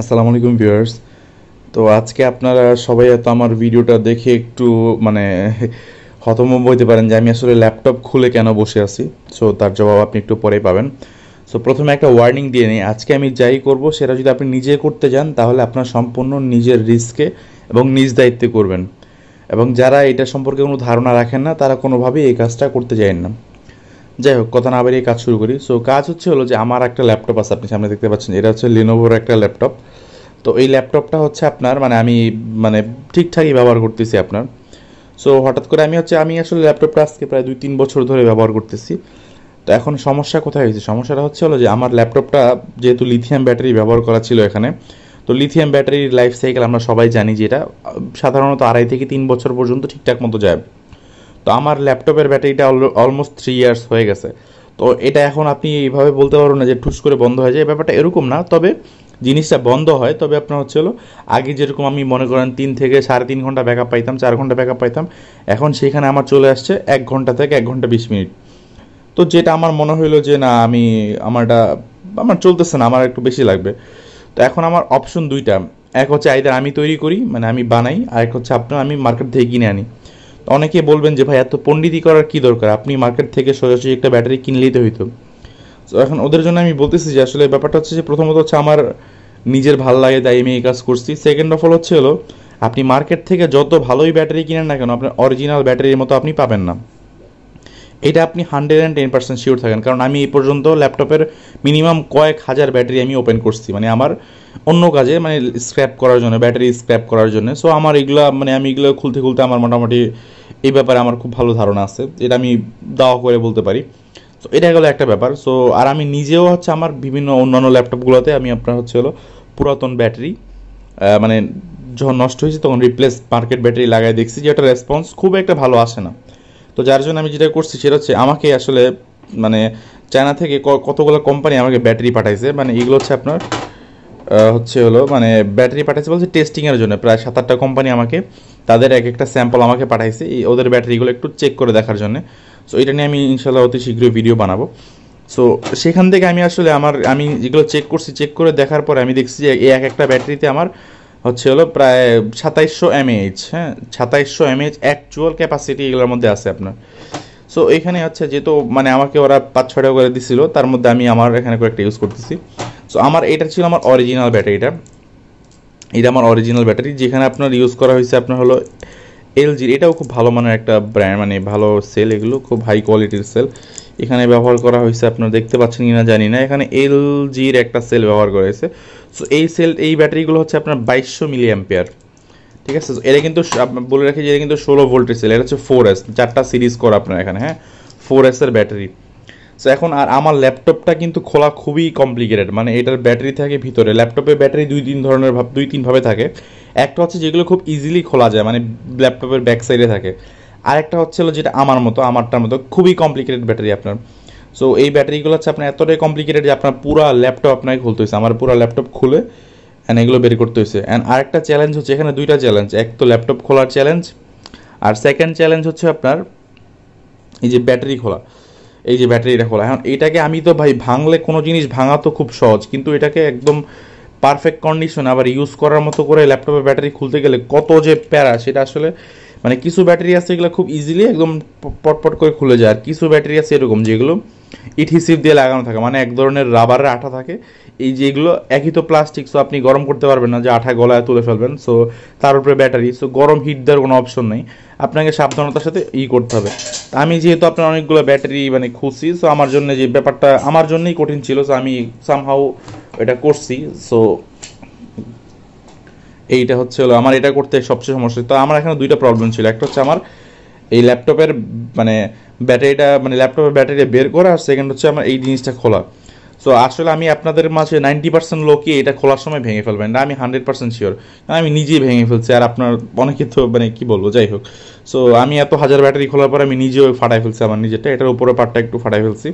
আসসালামু আলাইকুম ভিউয়ার্স তো আজকে আপনারা সবাই এত আমার ভিডিওটা দেখে একটু মানে হতমম্ব হইতে পারেন যে আমি আসলে ল্যাপটপ খুলে কেন বসে আছি সো তার জবাব আপনি একটু পরেই পাবেন সো প্রথমে একটা ওয়ার্নিং দিয়ে নিই আজকে আমি যাই করব সেটা যদি আপনি নিজে করতে যান তাহলে আপনার সম্পূর্ণ নিজের রিস্কে এবং নিজ দায়িত্বে করবেন এবং যারা এটা সম্পর্কে কোনো ধারণা রাখেন না তারা কোনোভাবেই এই কাজটা করতে যায় না যাই হোক কথা না বাড়িয়ে কাজ শুরু করি সো কাজ হচ্ছে হলো যে আমার একটা ল্যাপটপ আছে আপনি সামনে দেখতে পাচ্ছেন এটা হচ্ছে লিনোভোর একটা ল্যাপটপ তো এই ল্যাপটপটা হচ্ছে আপনার মানে আমি মানে ঠিকঠাকই ব্যবহার করতেছি আপনার সো হঠাৎ করে আমি হচ্ছে আমি আসলে ল্যাপটপটা আজকে প্রায় দুই তিন বছর ধরে ব্যবহার করতেছি তো এখন সমস্যা কোথায় হয়েছে সমস্যাটা হচ্ছে হলো যে আমার ল্যাপটপটা যেহেতু লিথিয়াম ব্যাটারি ব্যবহার করা ছিল এখানে তো লিথিয়াম ব্যাটারির লাইফ সাইকেল আমরা সবাই জানি যে এটা সাধারণত আড়াই থেকে তিন বছর পর্যন্ত ঠিকঠাক মতো যায় তো আমার ল্যাপটপের ব্যাটারিটা অলমোস্ট থ্রি ইয়ার্স হয়ে গেছে তো এটা এখন আপনি এইভাবে বলতে পারবেন না যে ঠুস করে বন্ধ হয়ে যায় ব্যাপারটা এরকম না তবে জিনিসটা বন্ধ হয় তবে আপনার হচ্ছে হলো আগে যেরকম আমি মনে করেন তিন থেকে সাড়ে তিন ঘন্টা ব্যাকআপ পাইতাম চার ঘন্টা ব্যাকআপ পাইতাম এখন সেখানে আমার চলে আসছে এক ঘন্টা থেকে এক ঘন্টা বিশ মিনিট তো যেটা আমার মনে হইলো যে না আমি আমারটা আমার চলতেছে না আমার একটু বেশি লাগবে তো এখন আমার অপশন দুইটা এক হচ্ছে আইদার আমি তৈরি করি মানে আমি বানাই আর এক হচ্ছে আপনার আমি মার্কেট থেকে কিনে আনি অনেকে বলবেন যে ভাই এত পণ্ডিতি করার কী দরকার আপনি মার্কেট থেকে সোজাসুজি একটা ব্যাটারি কিনে নিতে হইতো তো এখন ওদের জন্য আমি বলতেছি যে আসলে ব্যাপারটা হচ্ছে যে প্রথমত হচ্ছে আমার নিজের ভাল লাগে তাই আমি এই কাজ করছি সেকেন্ড অফ অল হচ্ছে হলো আপনি মার্কেট থেকে যত ভালোই ব্যাটারি কিনেন না কেন আপনার অরিজিনাল ব্যাটারির মতো আপনি পাবেন না এটা আপনি hundred and ten percent sure থাকেন কারণ আমি এই পর্যন্ত ল্যাপটপের মিনিমাম কয়েক হাজার ব্যাটারি আমি ওপেন করছি মানে আমার অন্য কাজে মানে স্ক্র্যাপ করার জন্য ব্যাটারি স্ক্র্যাপ করার জন্য সো আমার এগুলো মানে আমি এগুলো খুলতে খুলতে আমার মোটামুটি এই ব্যাপারে আমার খুব ভালো ধারণা আছে এটা আমি দাওয়া করে বলতে পারি তো এটা গেলো একটা ব্যাপার সো আর আমি নিজেও হচ্ছে আমার বিভিন্ন অন্যান্য ল্যাপটপগুলোতে আমি আপনার হচ্ছে হলো পুরাতন ব্যাটারি মানে যখন নষ্ট হয়েছে তখন রিপ্লেস মার্কেট ব্যাটারি লাগাই দেখছি যে একটা রেসপন্স খুব একটা ভালো আসে না তো যার জন্য আমি যেটা করছি সেটা হচ্ছে আমাকে আসলে মানে চায়না থেকে কতগুলো কোম্পানি আমাকে ব্যাটারি পাঠাইছে মানে এগুলো হচ্ছে আপনার হচ্ছে হলো মানে ব্যাটারি পাঠাইছে বলছে টেস্টিংয়ের জন্য প্রায় সাত আটটা কোম্পানি আমাকে তাদের এক একটা স্যাম্পল আমাকে পাঠাইছে এই ওদের ব্যাটারিগুলো একটু চেক করে দেখার জন্য সো এটা নিয়ে আমি ইনশাল্লাহ অতি শীঘ্রই ভিডিও বানাবো সো সেখান থেকে আমি আসলে আমার আমি যেগুলো চেক করছি চেক করে দেখার পরে আমি দেখছি যে এই এক একটা ব্যাটারিতে আমার হচ্ছে হলো প্রায় সাতাইশশো এমএএইচ হ্যাঁ সাতাইশশো এমএএইচ অ্যাকচুয়াল ক্যাপাসিটি এগুলোর মধ্যে আছে আপনার সো এখানে হচ্ছে যেহেতু মানে আমাকে ওরা পাঁচ ছটা করে দিছিল তার মধ্যে আমি আমার এখানে কয়েকটা ইউজ করতেছি সো আমার এটা ছিল আমার অরিজিনাল ব্যাটারিটা এটা আমার অরিজিনাল ব্যাটারি যেখানে আপনার ইউজ করা হয়েছে আপনার হলো এলজির এটাও খুব ভালো মানের একটা ব্র্যান্ড মানে ভালো সেল এগুলো খুব হাই কোয়ালিটির সেল এখানে ব্যবহার করা হয়েছে আপনারা দেখতে পাচ্ছেন কি না জানি না এখানে এলজির একটা সেল ব্যবহার করা হয়েছে সো এই সেল এই ব্যাটারিগুলো হচ্ছে আপনার বাইশশো মিলি অ্যাম্পিয়ার ঠিক আছে এটা কিন্তু বলে রাখি যে এটা কিন্তু ষোলো ভোল্টের সেল এটা হচ্ছে ফোর এস চারটা সিরিজ করা আপনার এখানে হ্যাঁ ফোর এসের ব্যাটারি সো এখন আর আমার ল্যাপটপটা কিন্তু খোলা খুবই কমপ্লিকেটেড মানে এটার ব্যাটারি থাকে ভিতরে ল্যাপটপে ব্যাটারি দুই তিন ধরনের ভাব দুই তিনভাবে থাকে একটা হচ্ছে যেগুলো খুব ইজিলি খোলা যায় মানে ল্যাপটপের ব্যাক সাইডে থাকে আরেকটা হচ্ছে যেটা আমার মতো আমারটার মতো খুবই কমপ্লিকেটেড ব্যাটারি আপনার সো এই ব্যাটারিগুলো হচ্ছে আপনার এতটাই কমপ্লিকেটেড যে আপনার পুরো ল্যাপটপ আপনাকে খুলতে হয়েছে আমার পুরো ল্যাপটপ খুলে অ্যান্ড এগুলো বের করতে হয়েছে অ্যান্ড আরেকটা চ্যালেঞ্জ হচ্ছে এখানে দুইটা চ্যালেঞ্জ এক তো ল্যাপটপ খোলার চ্যালেঞ্জ আর সেকেন্ড চ্যালেঞ্জ হচ্ছে আপনার এই যে ব্যাটারি খোলা এই যে ব্যাটারিটা খোলা এখন এটাকে আমি তো ভাই ভাঙলে কোনো জিনিস ভাঙা তো খুব সহজ কিন্তু এটাকে একদম পারফেক্ট কন্ডিশন আবার ইউজ করার মতো করে ল্যাপটপের ব্যাটারি খুলতে গেলে কত যে প্যারা সেটা আসলে মানে কিছু ব্যাটারি আছে এগুলো খুব ইজিলি একদম পটপট করে খুলে যায় আর কিছু ব্যাটারি আছে এরকম যেগুলো ইটহিসিভ দিয়ে লাগানো থাকে মানে এক ধরনের রাবারের আঠা থাকে এই যেগুলো একই তো প্লাস্টিক সো আপনি গরম করতে পারবেন না যে আঠা গলায় তুলে ফেলবেন সো তার উপরে ব্যাটারি সো গরম হিট দেওয়ার কোনো অপশন নেই আপনাকে সাবধানতার সাথে ই করতে হবে আমি যেহেতু আপনার অনেকগুলো ব্যাটারি মানে খুঁজছি সো আমার জন্য যে ব্যাপারটা আমার জন্যই কঠিন ছিল সো আমি হাউ এটা করছি সো এইটা হচ্ছে হলো আমার এটা করতে সবচেয়ে সমস্যা তো আমার এখানে দুইটা প্রবলেম ছিল একটা হচ্ছে আমার এই ল্যাপটপের মানে ব্যাটারিটা মানে ল্যাপটপের ব্যাটারিটা বের করা আর সেকেন্ড হচ্ছে আমার এই জিনিসটা খোলা সো আসলে আমি আপনাদের মাঝে নাইনটি পার্সেন্ট লোকই এটা খোলার সময় ভেঙে ফেলবেন না আমি হান্ড্রেড পার্সেন্ট শিওর আমি নিজেই ভেঙে ফেলছি আর আপনার অনেকে তো মানে কী বলবো যাই হোক সো আমি এত হাজার ব্যাটারি খোলার পর আমি নিজেও ফাটাই ফেলছি আমার নিজেরটা এটার উপরে পার্টটা একটু ফাটাই ফেলছি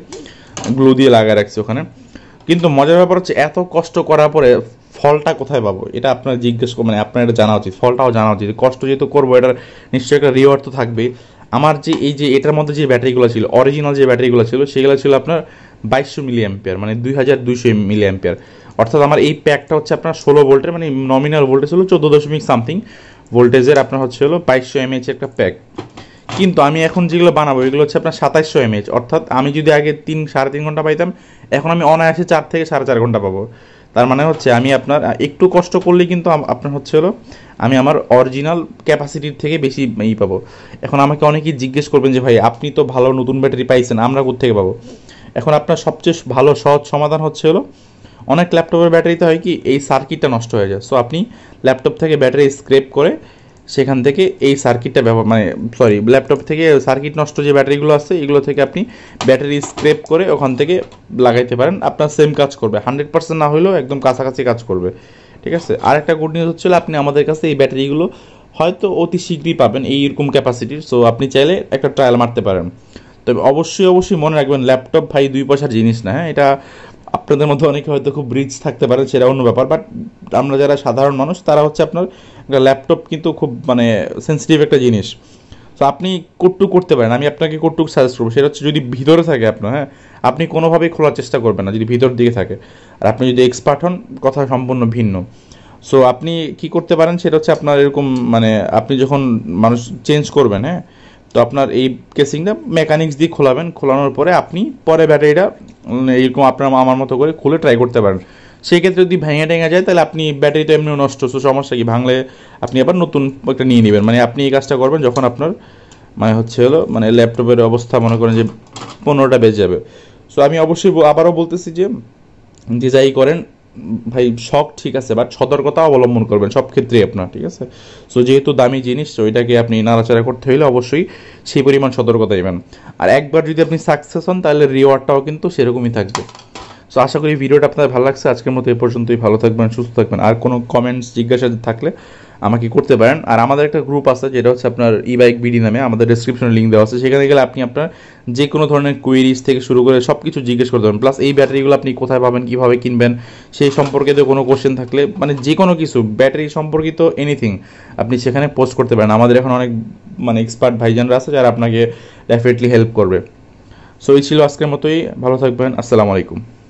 গ্লু দিয়ে লাগায় রাখছি ওখানে কিন্তু মজার ব্যাপার হচ্ছে এত কষ্ট করার পরে ফলটা কোথায় পাবো এটা আপনার জিজ্ঞেস মানে আপনার এটা জানা উচিত ফলটাও জানা উচিত কষ্ট যেহেতু করবো এটার নিশ্চয়ই একটা রিওয়ার্ড তো থাকবে আমার যে এই যে এটার মধ্যে যে ব্যাটারিগুলো ছিল অরিজিনাল যে ব্যাটারিগুলো ছিল সেগুলো ছিল আপনার বাইশশো মিলি অ্যাম্পিয়ার মানে দুই হাজার দুইশো মিলি অ্যাম্পিয়ার অর্থাৎ আমার এই প্যাকটা হচ্ছে আপনার ষোলো ভোল্টের মানে নমিনাল ভোল্টেজ হলো চোদ্দো দশমিক সামথিং ভোল্টেজের আপনার হচ্ছে হলো বাইশশো এমএএচ একটা প্যাক কিন্তু আমি এখন যেগুলো বানাবো এগুলো হচ্ছে আপনার সাতাইশশো এমএএচ অর্থাৎ আমি যদি আগে তিন সাড়ে তিন ঘন্টা পাইতাম এখন আমি অনায়াসে চার থেকে সাড়ে চার ঘন্টা পাবো তার মানে হচ্ছে আমি আপনার একটু কষ্ট করলে কিন্তু আপনার হচ্ছে হলো আমি আমার অরিজিনাল ক্যাপাসিটির থেকে বেশি ই পাবো এখন আমাকে অনেকেই জিজ্ঞেস করবেন যে ভাই আপনি তো ভালো নতুন ব্যাটারি পাইছেন আমরা কোথেকে পাবো এখন আপনার সবচেয়ে ভালো সহজ সমাধান হচ্ছে হলো অনেক ল্যাপটপের ব্যাটারিতে হয় কি এই সার্কিটটা নষ্ট হয়ে যায় সো আপনি ল্যাপটপ থেকে ব্যাটারি স্ক্রেপ করে সেখান থেকে এই সার্কিটটা ব্যবহার মানে সরি ল্যাপটপ থেকে সার্কিট নষ্ট যে ব্যাটারিগুলো আছে এগুলো থেকে আপনি ব্যাটারি স্ক্রেপ করে ওখান থেকে লাগাইতে পারেন আপনার সেম কাজ করবে হান্ড্রেড পার্সেন্ট না হলেও একদম কাছাকাছি কাজ করবে ঠিক আছে আর একটা গুড নিউজ হচ্ছিল আপনি আমাদের কাছে এই ব্যাটারিগুলো হয়তো অতি শীঘ্রই পাবেন এইরকম ক্যাপাসিটির সো আপনি চাইলে একটা ট্রায়াল মারতে পারেন তবে অবশ্যই অবশ্যই মনে রাখবেন ল্যাপটপ ভাই দুই পয়সার জিনিস না হ্যাঁ এটা আপনাদের মধ্যে অনেকে হয়তো খুব রিচ থাকতে পারে সেটা অন্য ব্যাপার বাট আমরা যারা সাধারণ মানুষ তারা হচ্ছে আপনার একটা ল্যাপটপ কিন্তু খুব মানে সেন্সিটিভ একটা জিনিস তো আপনি কোটটুক করতে পারেন আমি আপনাকে কোটটুক সাজেস্ট করবো সেটা হচ্ছে যদি ভিতরে থাকে আপনার হ্যাঁ আপনি কোনোভাবেই খোলার চেষ্টা করবেন না যদি ভিতর দিকে থাকে আর আপনি যদি এক্সপার্ট হন কথা সম্পূর্ণ ভিন্ন সো আপনি কি করতে পারেন সেটা হচ্ছে আপনার এরকম মানে আপনি যখন মানুষ চেঞ্জ করবেন হ্যাঁ তো আপনার এই কেসিংটা মেকানিক্স দিয়ে খোলাবেন খোলানোর পরে আপনি পরে ব্যাটারিটা এরকম আপনার আমার মতো করে খুলে ট্রাই করতে পারেন সেক্ষেত্রে যদি ভেঙে টেঙে যায় তাহলে আপনি ব্যাটারি তো এমনিও নষ্ট সো সমস্যা কি ভাঙলে আপনি আবার নতুন একটা নিয়ে নেবেন মানে আপনি এই কাজটা করবেন যখন আপনার মানে হচ্ছে হলো মানে ল্যাপটপের অবস্থা মনে করেন যে পনেরোটা বেজে যাবে সো আমি অবশ্যই আবারও বলতেছি যে যে যাই করেন ভাই শখ ঠিক আছে বাট সতর্কতা অবলম্বন করবেন সব ক্ষেত্রেই আপনার ঠিক আছে সো যেহেতু দামি জিনিস তো ওইটাকে আপনি নাড়াচাড়া করতে হলে অবশ্যই সেই পরিমাণ সতর্কতা দেবেন আর একবার যদি আপনি সাকসেস হন তাহলে রিওয়ার্ডটাও কিন্তু সেরকমই থাকবে সো আশা করি ভিডিওটা আপনাদের ভালো লাগছে আজকের মতো এ পর্যন্তই ভালো থাকবেন সুস্থ থাকবেন আর কোনো কমেন্টস জিজ্ঞাসা থাকলে আমাকে করতে পারেন আর আমাদের একটা গ্রুপ আছে যেটা হচ্ছে আপনার ই বাইক বিডি নামে আমাদের ডিসক্রিপশনে লিঙ্ক দেওয়া আছে সেখানে গেলে আপনি আপনার যে কোনো ধরনের কুইরিজ থেকে শুরু করে সব কিছু জিজ্ঞেস করতে পারেন প্লাস এই ব্যাটারিগুলো আপনি কোথায় পাবেন কীভাবে কিনবেন সেই সম্পর্কিত কোনো কোশ্চেন থাকলে মানে যে কোনো কিছু ব্যাটারি সম্পর্কিত এনিথিং আপনি সেখানে পোস্ট করতে পারেন আমাদের এখন অনেক মানে এক্সপার্ট ভাইজানরা আছে যারা আপনাকে ডেফিনেটলি হেল্প করবে সো এই ছিল আজকের মতোই ভালো থাকবেন আসসালামু আলাইকুম